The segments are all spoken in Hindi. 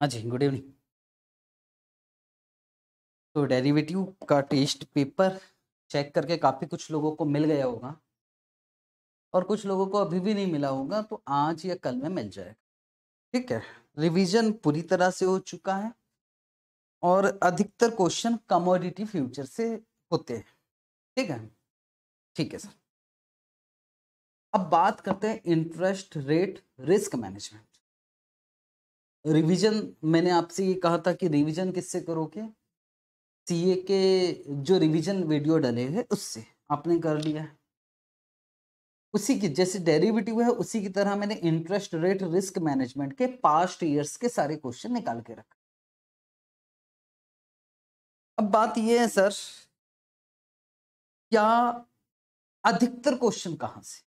हाँ जी गुड इवनिंग तो डेरिवेटिव का टेस्ट पेपर चेक करके काफ़ी कुछ लोगों को मिल गया होगा और कुछ लोगों को अभी भी नहीं मिला होगा तो आज या कल में मिल जाएगा ठीक है रिवीजन पूरी तरह से हो चुका है और अधिकतर क्वेश्चन कमोडिटी फ्यूचर से होते हैं ठीक है ठीक है सर अब बात करते हैं interest rate risk management revision मैंने आपसे ये कहा था कि रिवीजन किससे करोगे सीए के जो रिवीजन वीडियो डले हैं उससे आपने कर लिया है उसी की जैसे डेरिवेटिव है उसी की तरह मैंने इंटरेस्ट रेट रिस्क मैनेजमेंट के पास्ट ईयर्स के सारे क्वेश्चन निकाल के रखा अब बात यह है सर क्या अधिकतर क्वेश्चन कहां से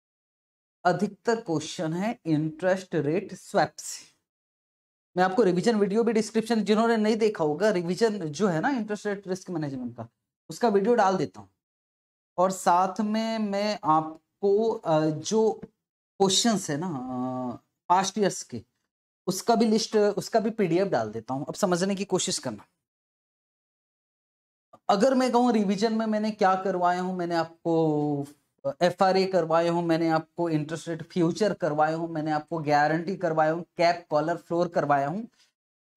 अधिकतर क्वेश्चन है इंटरेस्ट रेट स्वैप से मैं आपको रिवीजन वीडियो भी डिस्क्रिप्शन जिन्होंने नहीं देखा होगा रिवीजन जो है ना इंटरेस्ट रेट रिस्क मैनेजमेंट का उसका वीडियो डाल देता हूँ और साथ में मैं आपको जो क्वेश्चन है ना पास्ट ईयर्स के उसका भी लिस्ट उसका भी पीडीएफ डाल देता हूँ अब समझने की कोशिश करना अगर मैं कहूँ रिवीजन में मैंने क्या करवाया हूँ मैंने आपको एफ आर ए करवाए हूँ मैंने आपको इंटरेस्ट रेट फ्यूचर करवाए हूँ मैंने आपको गारंटी करवाया हूँ कैप कॉलर फ्लोर करवाया हूँ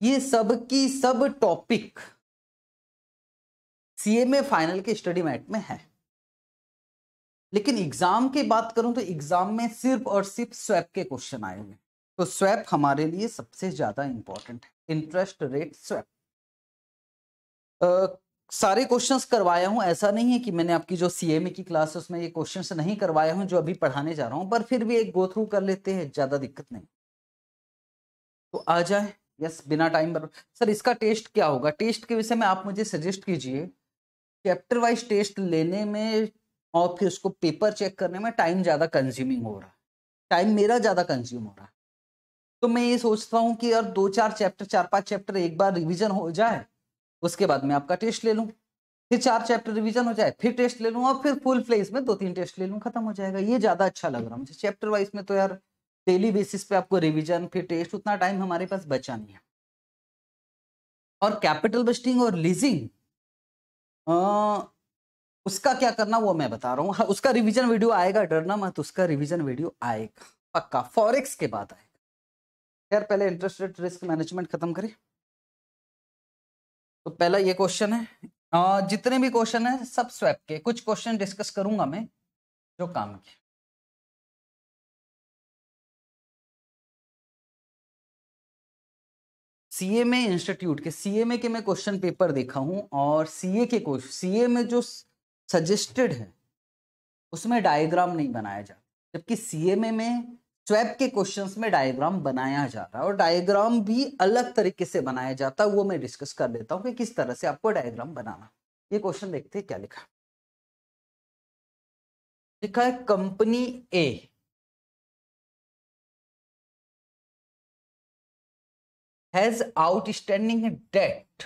ये सब की सब टॉपिक सीएमए फाइनल के स्टडी मैट में है लेकिन एग्जाम की बात करूं तो एग्जाम में सिर्फ और सिर्फ स्वैप के क्वेश्चन आए हुए तो स्वैप हमारे लिए सबसे ज्यादा इंपॉर्टेंट है इंटरेस्ट रेट स्वैप सारे क्वेश्चंस करवाया हूं ऐसा नहीं है कि मैंने आपकी जो सीएमए की क्लास है उसमें ये क्वेश्चंस नहीं करवाया हूं जो अभी पढ़ाने जा रहा हूं पर फिर भी एक गो थ्रू कर लेते हैं ज्यादा दिक्कत नहीं तो आ जाए यस बिना टाइम पर सर इसका टेस्ट क्या होगा टेस्ट के विषय में आप मुझे सजेस्ट कीजिए चैप्टर वाइज टेस्ट लेने में और फिर उसको पेपर चेक करने में टाइम ज़्यादा कंज्यूमिंग हो रहा है टाइम मेरा ज़्यादा कंज्यूम हो रहा है तो मैं ये सोचता हूँ कि यार दो चार चैप्टर चार पांच चैप्टर एक बार रिवीजन हो जाए उसके बाद मैं आपका टेस्ट ले लूँ फिर चार चैप्टर रिवीजन हो जाए फिर टेस्ट ले लूँ और फिर फुल फ्लेज में दो तीन टेस्ट ले लूँ खत्म हो जाएगा ये ज़्यादा अच्छा लग रहा है मुझे चैप्टर वाइज में तो यार डेली बेसिस पे आपको रिवीजन फिर टेस्ट उतना टाइम हमारे पास बचा नहीं है और कैपिटल बस्टिंग और लीजिंग उसका क्या करना वो मैं बता रहा हूँ हाँ, उसका रिवीजन वीडियो आएगा डरना मत उसका रिवीजन वीडियो आएगा पक्का फॉरेक्स के बाद आएगा यार पहले इंटरेस्ट रेट रिस्क मैनेजमेंट खत्म करें तो पहला ये क्वेश्चन है जितने भी क्वेश्चन है सब स्वैप के कुछ क्वेश्चन डिस्कस करूंगा मैं जो काम के सीएमए इंस्टीट्यूट के सीएमए के मैं क्वेश्चन पेपर देखा हूं और सीए के क्वेश्चन सीए में जो सजेस्टेड है उसमें डायग्राम नहीं बनाया जाता जबकि सीएमए में स्वैप के क्वेश्चंस में डायग्राम बनाया जा रहा है और डायग्राम भी अलग तरीके से बनाया जाता है वो मैं डिस्कस कर देता हूं कि किस तरह से आपको डायग्राम बनाना ये क्वेश्चन देखते हैं क्या लिखा लिखा है company A has outstanding debt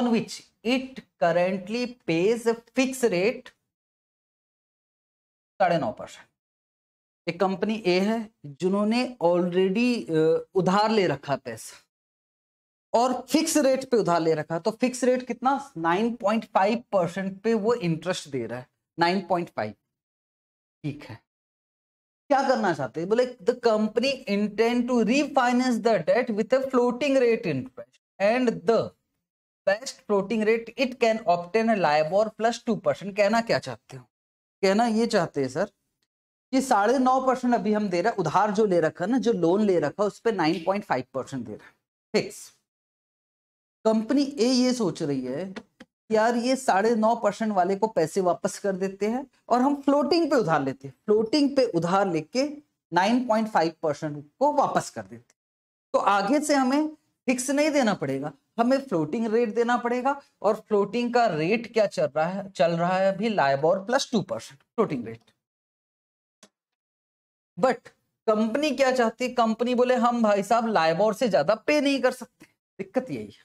on which it currently pays fix rate साढ़े नौ परसेंट एक कंपनी ए है जिन्होंने ऑलरेडी उधार ले रखा पैसा और फिक्स रेट पे उधार ले रखा तो फिक्स रेट कितना 9.5 परसेंट पे वो इंटरेस्ट दे रहा है 9.5 ठीक है क्या करना चाहते हैं बोले the company intend to refinance the debt with a floating rate interest and the best floating rate it can obtain LIBOR plus two percent कहना क्या चाहते हो कहना ये चाहते हैं सर ये साढ़े नौ परसेंट अभी हम दे रहे हैं उधार जो ले रखा ना जो लोन ले रखा उस पर नाइन पॉइंट फाइव परसेंट दे रहा है फिक्स कंपनी ए ये सोच रही है कि यार ये साढ़े नौ परसेंट वाले को पैसे वापस कर देते हैं और हम फ्लोटिंग पे उधार लेते हैं फ्लोटिंग पे उधार लेके नाइन पॉइंट फाइव परसेंट को वापस कर देते तो आगे से हमें फिक्स नहीं देना पड़ेगा हमें फ्लोटिंग रेट देना पड़ेगा और फ्लोटिंग का रेट क्या चल रहा है चल रहा है अभी LIBOR plus two percent floating rate but company क्या चाहती कंपनी बोले हम भाई साहब लाइबोर से ज्यादा पे नहीं कर सकते दिक्कत यही है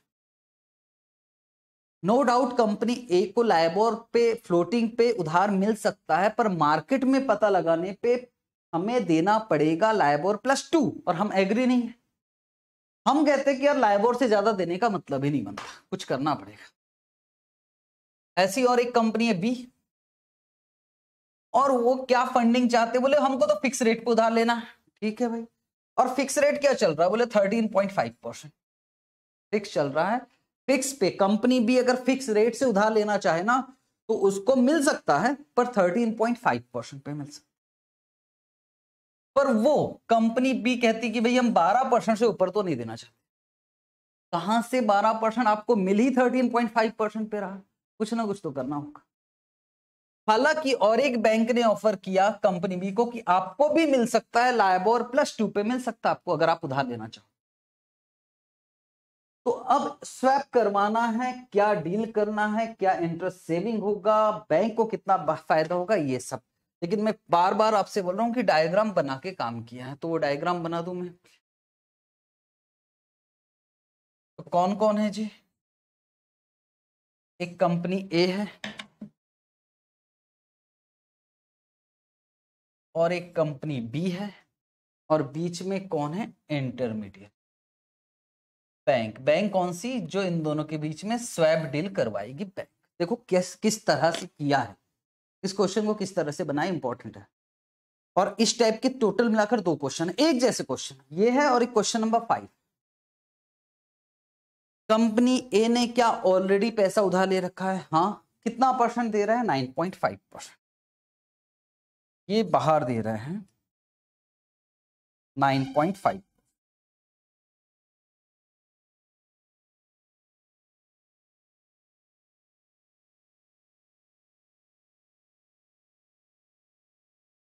नो डाउट कंपनी ए को लाइबोर पे फ्लोटिंग पे उधार मिल सकता है पर मार्केट में पता लगाने पे हमें देना पड़ेगा लाइबोर प्लस टू और हम एग्री नहीं है हम कहते हैं कि यार लाइबोर से ज्यादा देने का मतलब ही नहीं बनता कुछ करना पड़ेगा ऐसी और एक कंपनी है बी और वो क्या फंडिंग चाहते बोले हमको तो फिक्स रेट पे उधार लेना है ठीक है भाई और फिक्स रेट क्या चल रहा है बोले thirteen point five percent fix चल रहा है फिक्स पे कंपनी भी अगर फिक्स रेट से उधार लेना चाहे ना तो उसको मिल सकता है पर थर्टीन पॉइंट फाइव परसेंट पे मिल सकता पर वो कंपनी बी कहती कि भाई हम बारह परसेंट से ऊपर तो नहीं देना चाहते कहां से बारह परसेंट आपको मिल ही थर्टीन पॉइंट फाइव परसेंट पे रहा कुछ ना कुछ तो करना होगा हालांकि और एक बैंक ने ऑफर किया कंपनी बी को कि आपको भी मिल सकता है लाइबोर प्लस टू पे मिल सकता है आपको अगर आप उधार लेना चाहो तो अब स्वैप करवाना है क्या डील करना है क्या इंटरेस्ट सेविंग होगा बैंक को कितना फायदा होगा ये सब लेकिन मैं बार बार आपसे बोल रहा हूं कि डायग्राम बना के काम किया है तो वो डायग्राम बना दू मैं तो कौन कौन है जी एक कंपनी ए है और एक कंपनी बी है और बीच में कौन है इंटरमीडिएट बैंक बैंक कौन सी जो इन दोनों के बीच में स्वैप डील करवाएगी बैंक देखो किस किस तरह से किया है इस क्वेश्चन को किस तरह से बनाए इंपॉर्टेंट है और इस टाइप के टोटल मिलाकर दो क्वेश्चन एक जैसे क्वेश्चन ये है और एक question number five company A ने क्या ऑलरेडी पैसा उधार ले रखा है हाँ कितना परसेंट दे रहा है नाइन पॉइंट फाइव परसेंट ये बाहर दे रहे हैं नाइन पॉइंट फाइव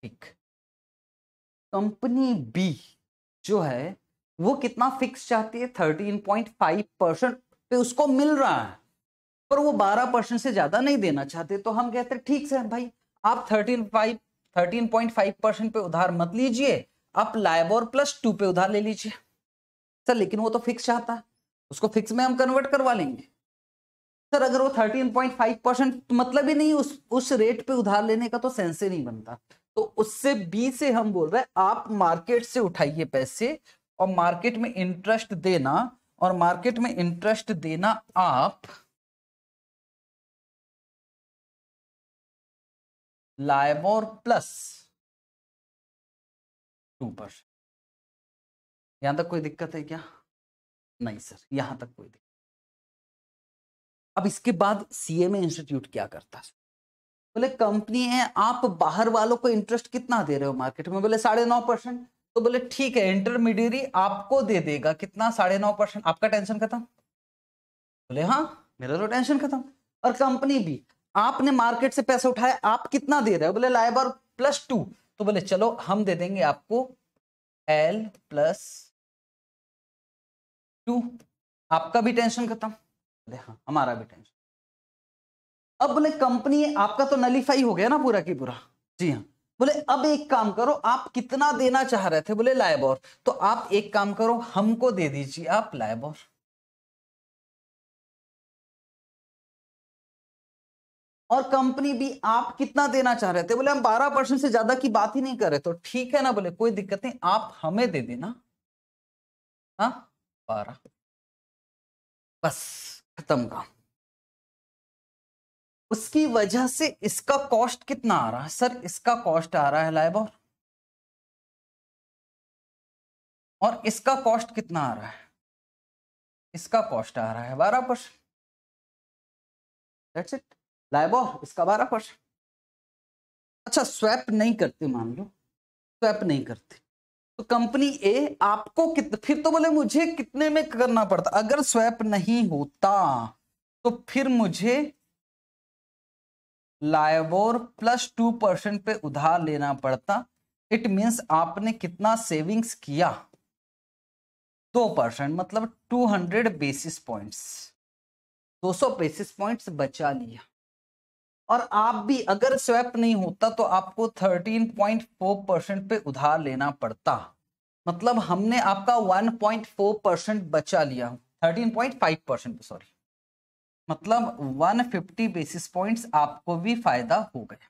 ठीक कंपनी बी जो है वो कितना फिक्स चाहती है थर्टीन पॉइंट फाइव परसेंट पे उसको मिल रहा है पर वो बारह परसेंट से ज्यादा नहीं देना चाहते तो हम कहते ठीक से भाई आप थर्टीन फाइव 13.5 परसेंट पे उधार मत लीजिए आप लाइबोर प्लस टू पे उधार ले लीजिए सर लेकिन वो तो फिक्स चाहता है उसको फिक्स में हम कन्वर्ट करवा लेंगे सर अगर वो 13.5 परसेंट मतलब ही नहीं उस उस रेट पे उधार लेने का तो सेंस ही नहीं बनता तो उससे बी से हम बोल रहे हैं आप मार्केट से उठाइए पैसे और मार्केट में इंटरेस्ट देना और मार्केट में इंटरेस्ट देना आप लाइबोर प्लस टू परसेंट यहां तक कोई दिक्कत है क्या नहीं सर यहां तक कोई दिक्कत अब इसके बाद सीएमए इंस्टीट्यूट क्या करता है बोले कंपनी है आप बाहर वालों को इंटरेस्ट कितना दे रहे हो मार्केट में बोले साढ़े नौ परसेंट तो बोले ठीक है इंटरमीडियरी आपको दे देगा कितना साढ़े नौ परसेंट आपका टेंशन खत्म बोले हाँ मेरा तो टेंशन खत्म और कंपनी भी आपने मार्केट से पैसे उठाए आप कितना दे रहे हो बोले लाइबर प्लस टू तो बोले चलो हम दे देंगे आपको एल प्लस टू आपका भी टेंशन खत्म हाँ हमारा भी टेंशन अब बोले कंपनी आपका तो नलीफाई हो गया ना पूरा की पूरा जी हाँ बोले अब एक काम करो आप कितना देना चाह रहे थे बोले लाइबोर तो आप एक काम करो हमको दे दीजिए आप लाइबोर और कंपनी भी आप कितना देना चाह रहे थे बोले हम बारह परसेंट से ज्यादा की बात ही नहीं कर रहे तो ठीक है ना बोले कोई दिक्कत नहीं आप हमें दे देना हाँ, बारह बस खत्म का उसकी वजह से इसका कॉस्ट कितना आ रहा है सर इसका कॉस्ट आ रहा है लाइबॉर और इसका कॉस्ट कितना आ रहा है इसका कॉस्ट आ रहा है बारह परसेंट दैट्स इट लाइबो इसका बारह परसेंट अच्छा स्वैप नहीं करते मान लो स्वैप नहीं करते तो कंपनी ए आपको कित फिर तो बोले मुझे कितने में करना पड़ता अगर स्वैप नहीं होता तो फिर मुझे लाइबोर प्लस टू परसेंट पे उधार लेना पड़ता इट मीन्स आपने कितना सेविंग्स किया दो परसेंट मतलब टू हंड्रेड बेसिस पॉइंट्स दो सौ बेसिस पॉइंट्स बचा लिया और आप भी अगर स्वैप नहीं होता तो आपको 13.4 परसेंट पे उधार लेना पड़ता मतलब हमने आपका 1.4 परसेंट बचा लिया 13.5 परसेंट सॉरी मतलब 150 बेसिस पॉइंट्स आपको भी फायदा हो गया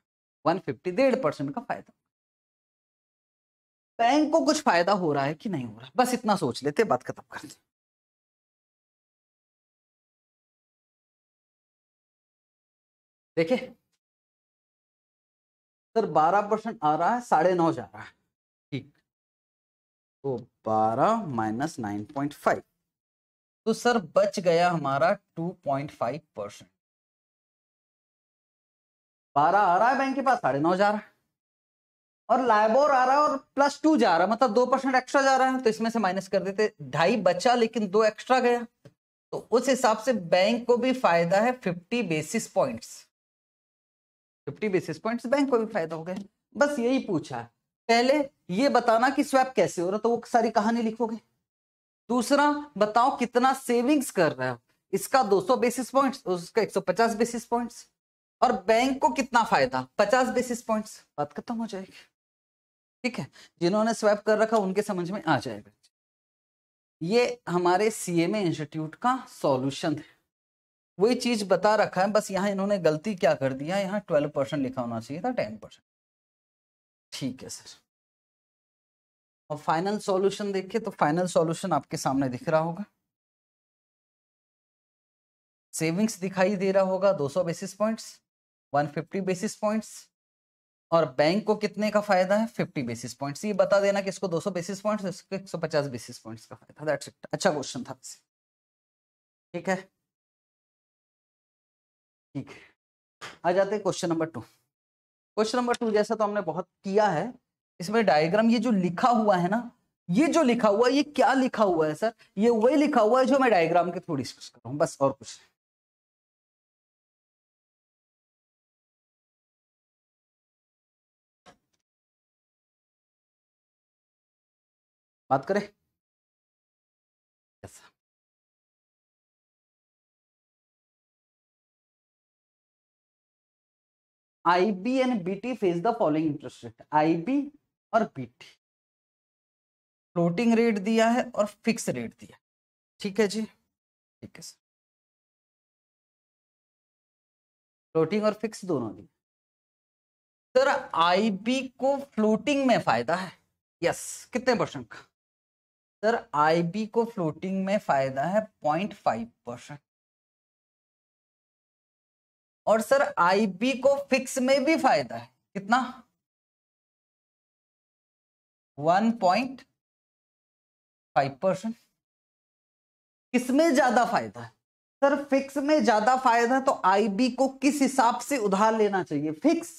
150 डेढ़ परसेंट का फायदा बैंक को कुछ फायदा हो रहा है कि नहीं हो रहा बस इतना सोच लेते बात खत्म करते देखिए सर बारह परसेंट आ रहा है साढ़े नौ जा रहा है ठीक तो बारह माइनस नाइन पॉइंट फाइव तो सर बच गया हमारा टू पॉइंट फाइव परसेंट बारह आ रहा है बैंक के पास साढ़े नौ जा रहा है और लाइबोर आ रहा है और प्लस टू जा रहा है मतलब दो परसेंट एक्स्ट्रा जा रहा है तो इसमें से माइनस कर देते ढाई बचा लेकिन दो एक्स्ट्रा गया तो उस हिसाब से बैंक को भी फायदा है fifty basis points fifty basis points bank को भी फायदा हो गया बस यही पूछा पहले ये बताना कि स्वैप कैसे हो रहा तो वो सारी कहानी लिखोगे दूसरा बताओ कितना सेविंग्स कर रहे हो इसका 200 बेसिस पॉइंट्स उसका 150 बेसिस पॉइंट्स और बैंक को कितना फायदा 50 बेसिस पॉइंट्स बात खत्म हो जाएगी ठीक है जिन्होंने स्वैप कर रखा उनके समझ में आ जाएगा ये हमारे सीएमए इंस्टीट्यूट का सॉल्यूशन है वही चीज बता रखा है बस यहाँ इन्होंने गलती क्या कर दिया यहाँ ट्वेल्व परसेंट लिखा होना चाहिए था टेन परसेंट ठीक है सर और फाइनल सॉल्यूशन देखिए तो फाइनल सॉल्यूशन आपके सामने दिख रहा होगा सेविंग्स दिखाई दे रहा होगा 200 बेसिस पॉइंट्स 150 बेसिस पॉइंट्स और बैंक को कितने का फायदा है 50 बेसिस पॉइंट्स ये बता देना कि इसको 200 बेसिस पॉइंट्स इसको 150 बेसिस पॉइंट्स का फायदा दैट्स इट अच्छा क्वेश्चन था ठीक है ठीक है आ जाते हैं question number two question number two जैसा तो हमने बहुत किया है इसमें डायग्राम ये जो लिखा हुआ है ना ये जो लिखा हुआ है ये क्या लिखा हुआ है सर ये वही लिखा हुआ है जो मैं डायग्राम के थ्रू डिस्कस कर रहा हूं बस और कुछ बात करें IB and BT face the following interest rate IB और BT फ्लोटिंग रेट दिया है और फिक्स रेट दिया ठीक है जी ठीक है सर फ्लोटिंग और फिक्स दोनों दिए सर आईबी को फ्लोटिंग में फायदा है यस कितने परसेंट का सर आईबी को फ्लोटिंग में फायदा है पॉइंट फाइव परसेंट और सर आईपी को फिक्स में भी फायदा है कितना 1.5 परसेंट किसमें ज्यादा फायदा है सर फिक्स में ज्यादा फायदा है तो आईबी को किस हिसाब से उधार लेना चाहिए फिक्स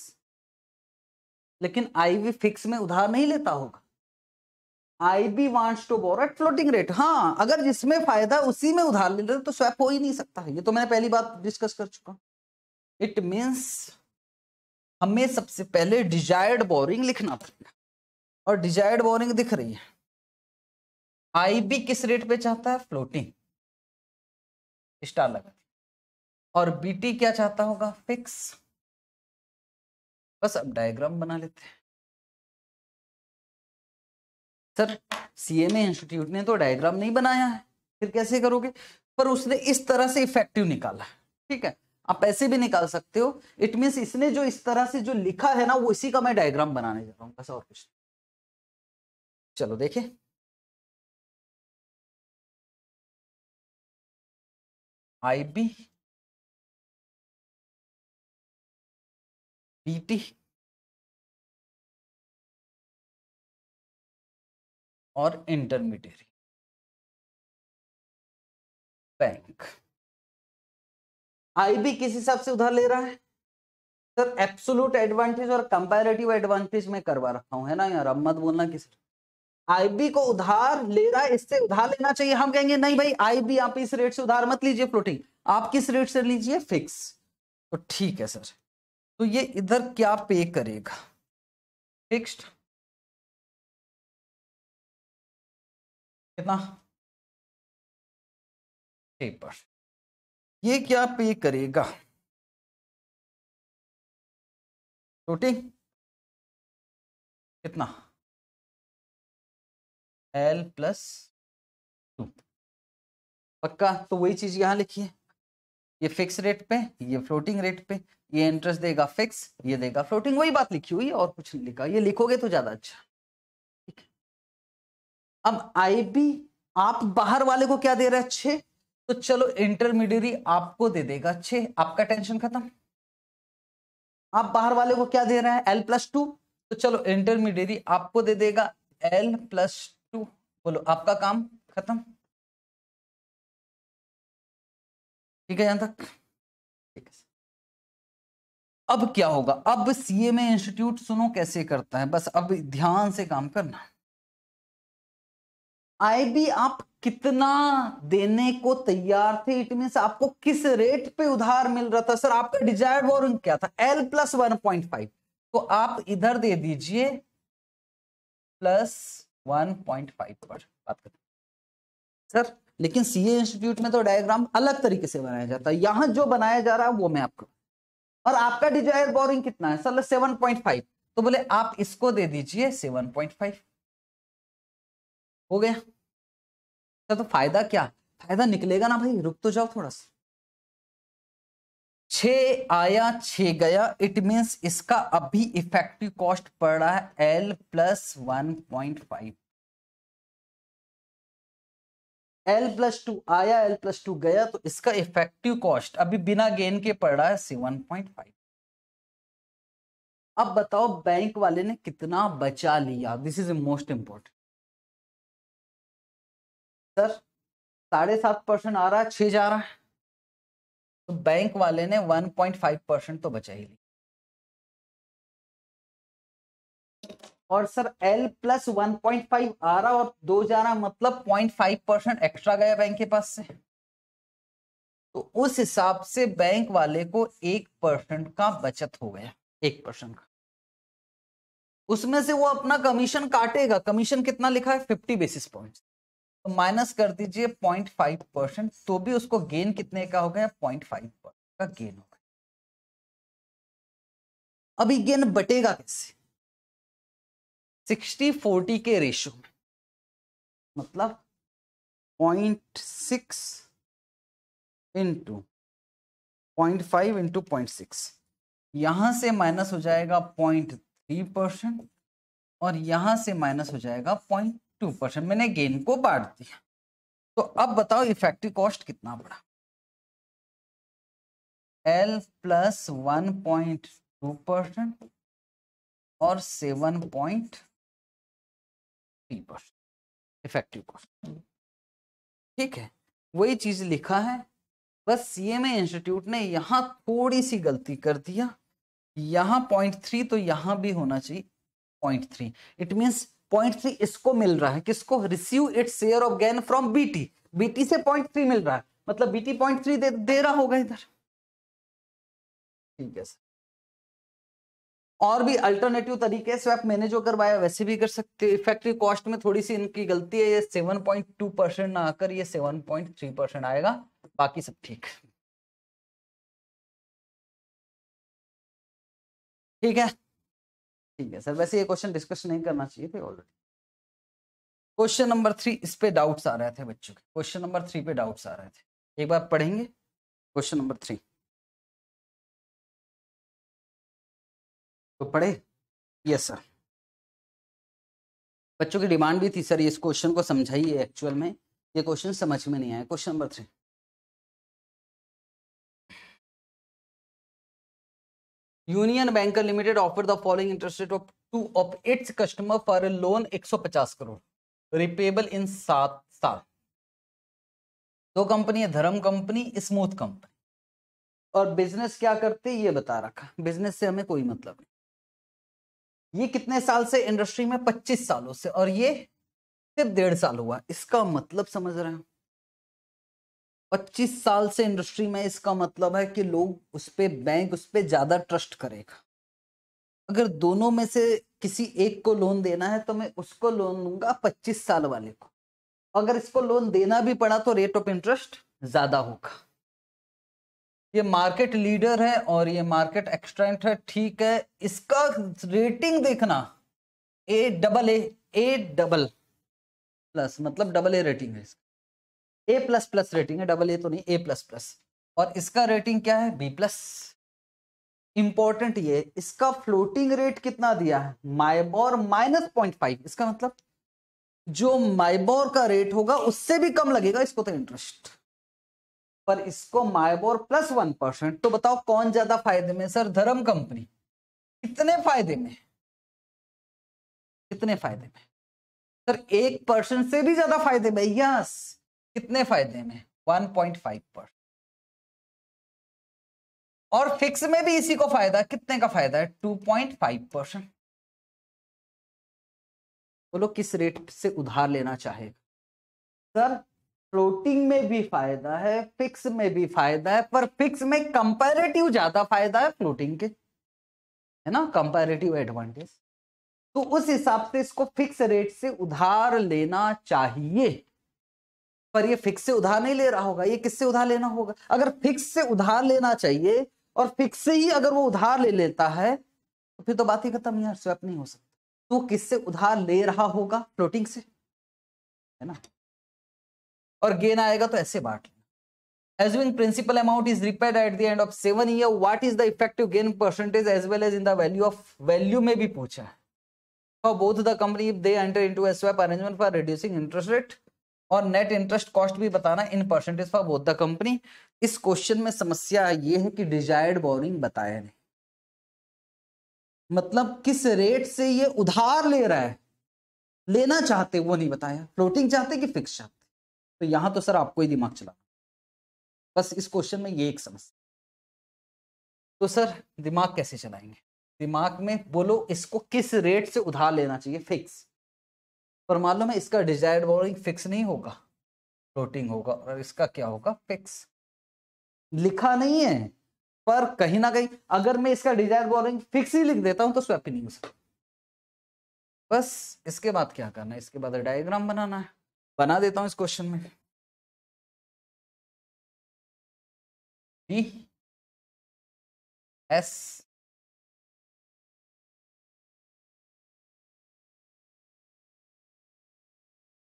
लेकिन आईबी फिक्स में उधार नहीं लेता होगा IB wants to borrow at floating rate हाँ अगर जिसमें फायदा उसी में उधार ले लेते तो स्वैप हो ही नहीं सकता है ये तो मैंने पहली बात डिस्कस कर चुका इट मीन्स हमें सबसे पहले डिजायर्ड बोरिंग लिखना पड़ेगा और डिजायर्ड बोरिंग दिख रही है आई बी किस रेट पे चाहता है फ्लोटिंग स्टार लगा और बीटी क्या चाहता होगा फिक्स बस अब डायग्राम बना लेते हैं सर सीएमए इंस्टीट्यूट ने तो डायग्राम नहीं बनाया है फिर कैसे करोगे पर उसने इस तरह से इफेक्टिव निकाला ठीक है आप पैसे भी निकाल सकते हो इट मीन इसने जो इस तरह से जो लिखा है ना वो इसी का मैं डायग्राम बनाने जा रहा हूं बस और कुछ चलो देखिए आई बी टी और इंटरमीडिएट बैंक आई बी किस हिसाब से उधार ले रहा है सर एब्सोलूट एडवांटेज और कंपेरेटिव एडवांटेज में करवा रखा हूं है ना यार अब मत बोलना किसी आईबी को उधार ले रहा है इससे उधार लेना चाहिए हम कहेंगे नहीं भाई आईबी आप इस रेट से उधार मत लीजिए फ्लोटिंग आप किस रेट से लीजिए फिक्स तो ठीक है सर तो ये इधर क्या पे करेगा फिक्स्ड कितना थ्री ये क्या पे करेगा टोटी कितना एल प्लस टू पक्का तो वही चीज यहां लिखिए ये फिक्स रेट पे ये फ्लोटिंग रेट पे ये इंटरेस्ट देगा फिक्स ये देगा फ्लोटिंग वही बात लिखी हुई और कुछ नहीं लिखा ये लिखोगे तो ज्यादा अच्छा ठीक है अब आईबी आप बाहर वाले को क्या दे रहे हैं तो चलो इंटरमीडियरी आपको दे देगा छे आपका टेंशन खत्म आप बाहर वाले को क्या दे रहे हैं एल प्लस टू तो चलो इंटरमीडियरी आपको दे देगा एल प्लस टू बोलो आपका काम खत्म ठीक है यहां तक ठीक है अब क्या होगा अब सीएमए इंस्टीट्यूट सुनो कैसे करता है बस अब ध्यान से काम करना आई भी आप कितना देने को तैयार थे इट मीन आपको किस रेट पे उधार मिल रहा था सर आपका डिजायर्ड बोरिंग क्या था L plus one point five तो आप इधर दे दीजिए प्लस वन पॉइंट फाइव पर बात करते सर लेकिन सीए इंस्टीट्यूट में तो डायग्राम अलग तरीके से बनाया जाता है यहां जो बनाया जा रहा है वो मैं आपको और आपका डिजायर बोरिंग कितना है सर सेवन पॉइंट फाइव तो बोले आप इसको दे दीजिए सेवन पॉइंट फाइव हो गया अच्छा तो फायदा क्या फायदा निकलेगा ना भाई रुक तो जाओ थोड़ा सा छ आया छ गया इट मीन्स इसका अभी इफेक्टिव कॉस्ट पड़ रहा है L plus one point five L plus two आया एल प्लस टू गया तो इसका इफेक्टिव कॉस्ट अभी बिना गेन के पड़ रहा है सेवन पॉइंट फाइव अब बताओ बैंक वाले ने कितना बचा लिया this is most important sir साढ़े सात परसेंट आ रहा है छ जा रहा है तो बैंक वाले ने वन पॉइंट फाइव परसेंट तो बचा ही ली और sir L plus one point five आ रहा और दो जा रहा मतलब पॉइंट फाइव परसेंट एक्स्ट्रा गया बैंक के पास से तो उस हिसाब से बैंक वाले को एक परसेंट का बचत हो गया एक परसेंट का उसमें से वो अपना कमीशन काटेगा कमीशन कितना लिखा है फिफ्टी बेसिस पॉइंट माइनस कर दीजिए पॉइंट फाइव परसेंट तो भी उसको गेन कितने का हो गया पॉइंट फाइव का गेन हो गया अभी गेन बटेगा कैसे सिक्सटी फोर्टी के रेशो में मतलब point six into point five into point six यहां से माइनस हो जाएगा पॉइंट थ्री परसेंट और यहां से माइनस हो जाएगा पॉइंट टू परसेंट मैंने गेन को बांट दिया तो अब बताओ इफेक्टिव कॉस्ट कितना बढ़ा L plus one point two percent और seven point three percent effective cost ठीक है वही चीज लिखा है बस सीएमए इंस्टीट्यूट ने यहां थोड़ी सी गलती कर दिया यहां पॉइंट थ्री तो यहां भी होना चाहिए point three it means point three इसको मिल रहा है किसको receive it share of gain from BT BT से पॉइंट थ्री मिल रहा है मतलब बीटी पॉइंट थ्री दे, दे रहा होगा इधर ठीक है और भी अल्टरनेटिव तरीके से आप मैंने जो करवाया वैसे भी कर सकते फैक्ट्री कॉस्ट में थोड़ी सी इनकी गलती है ये सेवन पॉइंट टू परसेंट ना आकर ये सेवन पॉइंट थ्री परसेंट आएगा बाकी सब ठीक ठीक है ठीक है सर वैसे ये क्वेश्चन डिस्कस नहीं करना चाहिए थे ऑलरेडी क्वेश्चन नंबर थ्री इस पे डाउट्स आ रहे थे बच्चों के क्वेश्चन नंबर थ्री पे डाउट्स आ रहे थे एक बार पढ़ेंगे क्वेश्चन नंबर थ्री तो पढ़े यस सर बच्चों की डिमांड भी थी सर इस क्वेश्चन को समझाइए एक्चुअल में ये क्वेश्चन समझ में नहीं आया question number three Union Bank Limited offer the following interest rate of two of its customer for a loan 150 crore repayable in सात साल दो कंपनी है धर्म कंपनी स्मूथ कंपनी और बिजनेस क्या करते ये बता रखा बिजनेस से हमें कोई मतलब नहीं ये कितने साल से इंडस्ट्री में 25 सालों से और ये सिर्फ डेढ़ साल हुआ इसका मतलब समझ रहे हैं पच्चीस साल से इंडस्ट्री में इसका मतलब है कि लोग उस पर बैंक उस पर ज़्यादा ट्रस्ट करेगा अगर दोनों में से किसी एक को लोन देना है तो मैं उसको लोन दूंगा पच्चीस साल वाले को अगर इसको लोन देना भी पड़ा तो रेट ऑफ इंटरेस्ट ज़्यादा होगा ये मार्केट लीडर है और ये मार्केट एक्सटेंट है ठीक है इसका रेटिंग देखना A double A A double plus मतलब डबल ए रेटिंग है इसका ए प्लस प्लस रेटिंग है डबल ए तो नहीं ए प्लस प्लस और इसका रेटिंग क्या है बी प्लस इंपॉर्टेंट ये इसका फ्लोटिंग रेट कितना दिया है माइबोर माइनस पॉइंट फाइव इसका मतलब जो माइबोर का रेट होगा उससे भी कम लगेगा इसको तो इंटरेस्ट पर इसको माइबोर प्लस वन परसेंट तो बताओ कौन ज्यादा फायदे में सर धर्म कंपनी कितने फायदे में कितने फायदे में सर एक परसेंट से भी ज्यादा फायदे में यस कितने फायदे में 1.5 पर और फिक्स में भी इसी को फायदा कितने का फायदा है 2.5 परसेंट बोलो किस रेट से उधार लेना चाहेगा सर फ्लोटिंग में भी फायदा है फिक्स में भी फायदा है पर फिक्स में कंपेरेटिव ज्यादा फायदा है फ्लोटिंग के है ना कंपेरेटिव एडवांटेज तो उस हिसाब से इसको फिक्स रेट से उधार लेना चाहिए पर ये फिक्स से उधार नहीं ले रहा होगा ये किससे उधार लेना होगा अगर फिक्स से उधार लेना चाहिए और फिक्स से ही अगर वो उधार ले लेता है तो फिर तो बात ही खत्म यार स्वैप नहीं हो सकता तो किससे उधार ले रहा होगा फ्लोटिंग से है ना और गेन आएगा तो ऐसे बांट लेना assuming principal amount is repaid at the end of seven year what is the effective gain percentage as well as in the value of value में भी पूछा है for both the company if they enter into a swap arrangement for reducing interest rate और नेट इंटरेस्ट कॉस्ट भी बताना in percentage for both the company इस क्वेश्चन में समस्या ये है कि डिजायर्ड बोरिंग बताया नहीं मतलब किस रेट से ये उधार ले रहा है लेना चाहते वो नहीं बताया फ्लोटिंग चाहते कि फिक्स चाहते तो यहां तो सर आपको ही दिमाग चलाना बस इस क्वेश्चन में ये एक समस्या तो सर दिमाग कैसे चलाएंगे दिमाग में बोलो इसको किस रेट से उधार लेना चाहिए फिक्स पर मान लो मैं इसका डिजायर्ड बोरिंग फिक्स नहीं होगा फ्लोटिंग होगा और इसका क्या होगा फिक्स लिखा नहीं है पर कहीं ना कहीं अगर मैं इसका डिजायर बोरिंग फिक्स ही लिख देता हूं तो स्वैप नहीं हो सकता बस इसके बाद क्या करना है इसके बाद डायग्राम बनाना है बना देता हूं इस क्वेश्चन में एस e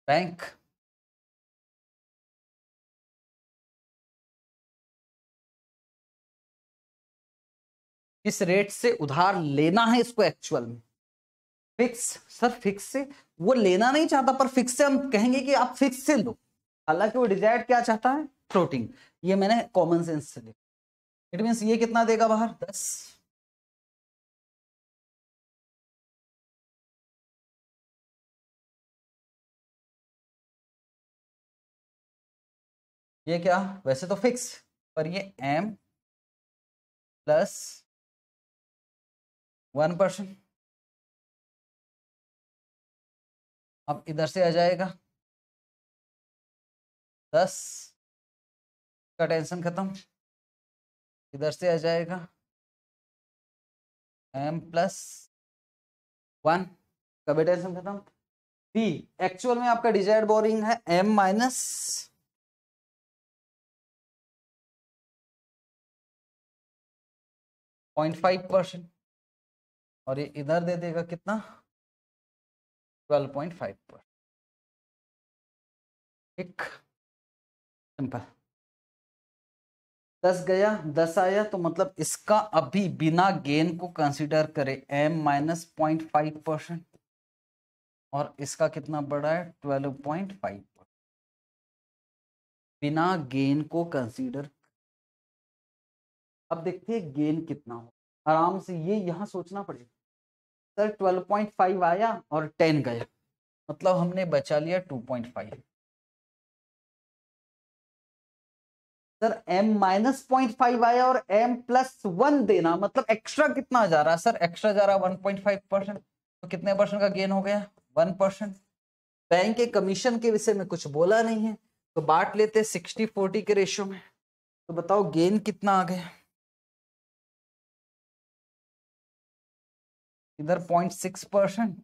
बैंक किस रेट से उधार लेना है इसको एक्चुअल में फिक्स सर फिक्स से वो लेना नहीं चाहता पर फिक्स से हम कहेंगे कि आप फिक्स से लो हालांकि वो डिजायर क्या चाहता है फ्लोटिंग ये मैंने कॉमन सेंस से लिखा इट मीन ये कितना देगा बाहर दस ये क्या वैसे तो फिक्स पर ये एम प्लस वन परसेंट अब इधर से आ जाएगा दस का टेंशन खत्म इधर से आ जाएगा एम प्लस वन का भी टेंशन खत्म बी एक्चुअल में आपका डिजायर्ड बोरिंग है M minus point five percent और ये इधर दे देगा कितना ट्वेल्व पॉइंट फाइव परसेंट एक सिंपल दस गया दस आया तो मतलब इसका अभी बिना गेन को कंसीडर करें M minus point five percent और इसका कितना बड़ा है ट्वेल्व पॉइंट फाइव बिना गेन को कंसीडर अब देखते हैं गेन कितना हो आराम से ये यहाँ सोचना पड़ेगा सर 12.5 आया और 10 गया मतलब हमने बचा लिया 2.5 sir m minus point five आया और m प्लस वन देना मतलब एक्स्ट्रा कितना जा रहा सर एक्स्ट्रा जा रहा है 1.5 परसेंट तो कितने परसेंट का गेन हो गया वन परसेंट बैंक के कमीशन के विषय में कुछ बोला नहीं है तो बांट लेते सिक्सटी फोर्टी के रेशियो में तो बताओ गेन कितना आ गया इधर पॉइंट सिक्स परसेंट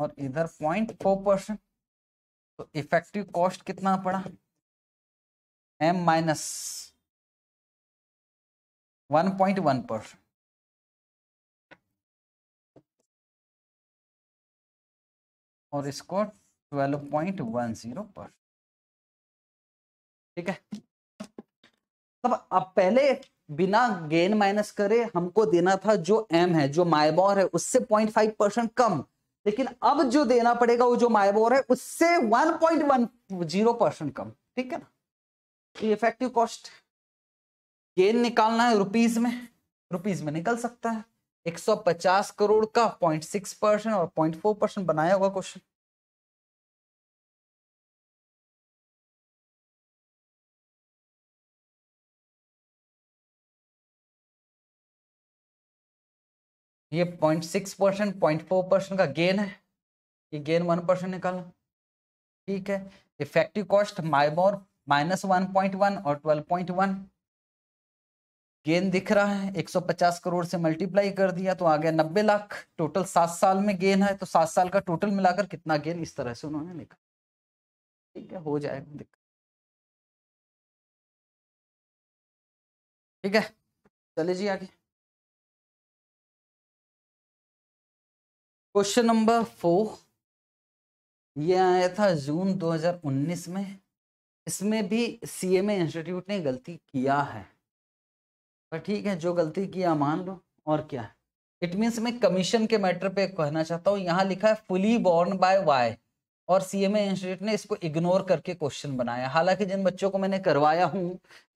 और इधर पॉइंट फोर परसेंट तो इफेक्टिव कॉस्ट कितना पड़ा M minus one point one percent और इसको ट्वेल्व पॉइंट वन जीरो पर ठीक है तब अब पहले बिना गेन माइनस करे हमको देना था जो एम है जो माइबोर है उससे पॉइंट फाइव परसेंट कम लेकिन अब जो देना पड़ेगा वो जो माइबोर है उससे one point one zero percent कम ठीक है ना इफेक्टिव कॉस्ट गेन निकालना है रुपीज में रुपीज में निकल सकता है 150 करोड़ का 0.6 परसेंट और 0.4 परसेंट बनाया होगा क्वेश्चन ये point six percent point four percent का गेन है ये गेन वन परसेंट निकाला ठीक है effective cost MIBOR minus one point one और ट्वेल्व पॉइंट वन गेन दिख रहा है एक सौ पचास करोड़ से मल्टीप्लाई कर दिया तो आ गया नब्बे लाख टोटल सात साल में गेन है तो सात साल का टोटल मिलाकर कितना गेन इस तरह से उन्होंने लिखा ठीक है हो जाएगा दिक्कत ठीक है चले जी आगे क्वेश्चन नंबर फोर ये आया था जून 2019 में इसमें भी सीएमए इंस्टीट्यूट ने गलती किया है पर ठीक है जो गलती किया मान लो और क्या है इट मीन्स मैं कमीशन के मैटर पे कहना चाहता हूँ यहाँ लिखा है फुली बॉर्न बाय वाई और सीएमए इंस्टीट्यूट ने इसको इग्नोर करके क्वेश्चन बनाया हालांकि जिन बच्चों को मैंने करवाया हूँ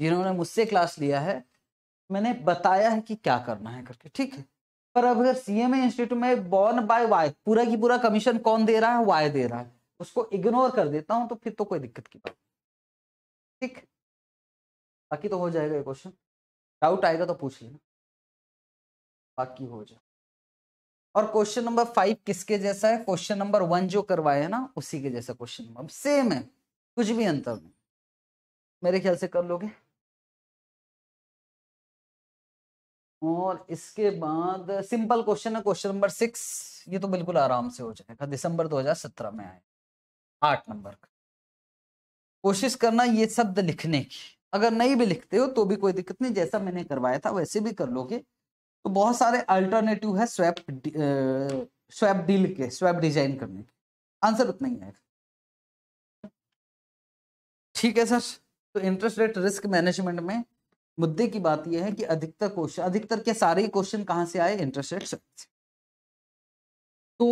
जिन्होंने मुझसे क्लास लिया है मैंने बताया है कि क्या करना है करके ठीक है पर अब अगर सीएमए इंस्टीट्यूट में बॉर्न बाय वाई पूरा की पूरा कमीशन कौन दे रहा है वाई दे रहा है उसको इग्नोर कर देता हूं तो फिर तो कोई दिक्कत की बात ठीक बाकी तो हो जाएगा ये क्वेश्चन डाउट आएगा तो पूछ लेना बाकी हो जाए और क्वेश्चन नंबर फाइव किसके जैसा है क्वेश्चन नंबर वन जो करवाए है ना उसी के जैसा क्वेश्चन नंबर सेम है कुछ भी अंतर नहीं मेरे ख्याल से कर लोगे और इसके बाद सिंपल क्वेश्चन है क्वेश्चन नंबर सिक्स ये तो बिल्कुल आराम से हो जाएगा दिसंबर 2017 में आए आठ नंबर का कोशिश करना ये शब्द लिखने की अगर नहीं भी लिखते हो तो भी कोई दिक्कत नहीं जैसा मैंने करवाया था वैसे भी कर लोगे तो बहुत सारे अल्टरनेटिव है स्वैप स्वैप डील के स्वैप डिजाइन करने के आंसर उतना ही आएगा ठीक है सर तो इंटरेस्ट रेट रिस्क मैनेजमेंट में मुद्दे की बात यह है कि अधिकतर क्वेश्चन अधिकतर के सारे क्वेश्चन कहां से आए इंटरेस्टेड शब्द तो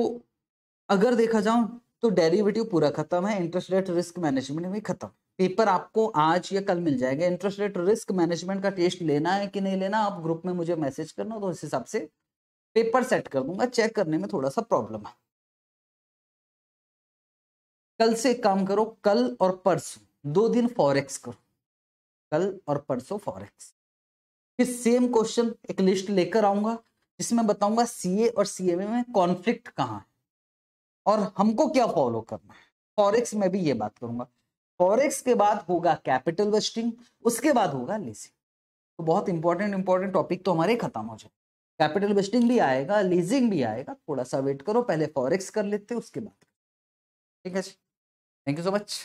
अगर देखा जाओ तो डेरिवेटिव पूरा खत्म है इंटरेस्ट रेट रिस्क मैनेजमेंट भी खत्म पेपर आपको आज या कल मिल जाएगा इंटरेस्ट रेट रिस्क मैनेजमेंट का टेस्ट लेना है कि नहीं लेना आप ग्रुप में मुझे मैसेज करना तो उस हिसाब से पेपर सेट कर दूंगा चेक करने में थोड़ा सा प्रॉब्लम है कल से काम करो कल और परसों दो दिन फॉरेक्स करो कल और परसों फॉरेक्स फिर सेम क्वेश्चन एक लिस्ट लेकर आऊंगा जिसमें बताऊंगा सीए और सीएमए में कॉन्फ्लिक्ट कहाँ है और हमको क्या फॉलो करना है फॉरेक्स में भी ये बात करूंगा फॉरेक्स के बाद होगा कैपिटल वेस्टिंग उसके बाद होगा लीजिंग तो बहुत इंपॉर्टेंट इंपॉर्टेंट टॉपिक तो हमारे खत्म हो जाए कैपिटल वेस्टिंग भी आएगा लीजिंग भी आएगा थोड़ा सा वेट करो पहले फॉरेक्स कर लेते उसके बाद ठीक है जी thank you so much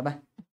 bye